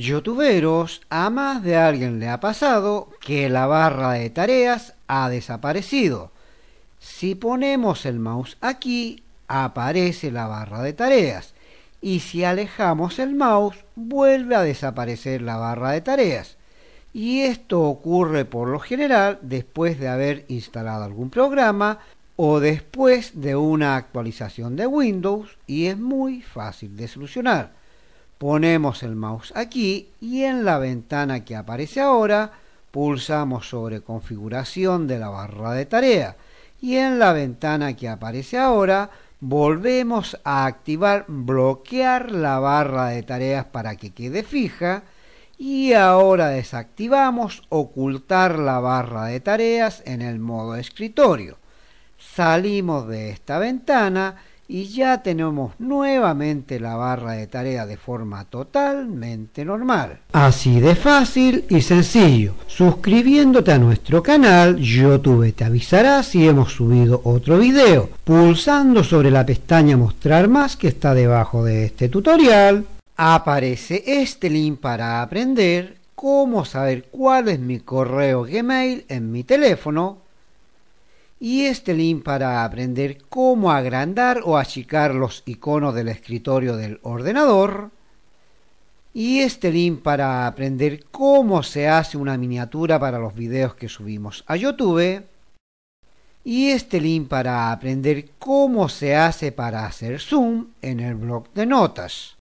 Youtuberos, a más de alguien le ha pasado que la barra de tareas ha desaparecido. Si ponemos el mouse aquí, aparece la barra de tareas. Y si alejamos el mouse, vuelve a desaparecer la barra de tareas. Y esto ocurre por lo general después de haber instalado algún programa o después de una actualización de Windows y es muy fácil de solucionar ponemos el mouse aquí y en la ventana que aparece ahora pulsamos sobre configuración de la barra de tarea y en la ventana que aparece ahora volvemos a activar bloquear la barra de tareas para que quede fija y ahora desactivamos ocultar la barra de tareas en el modo escritorio. Salimos de esta ventana y ya tenemos nuevamente la barra de tarea de forma totalmente normal. Así de fácil y sencillo. Suscribiéndote a nuestro canal, YouTube te avisará si hemos subido otro video, pulsando sobre la pestaña Mostrar más que está debajo de este tutorial. Aparece este link para aprender cómo saber cuál es mi correo Gmail en mi teléfono y este link para aprender cómo agrandar o achicar los iconos del escritorio del ordenador y este link para aprender cómo se hace una miniatura para los videos que subimos a YouTube y este link para aprender cómo se hace para hacer zoom en el blog de notas.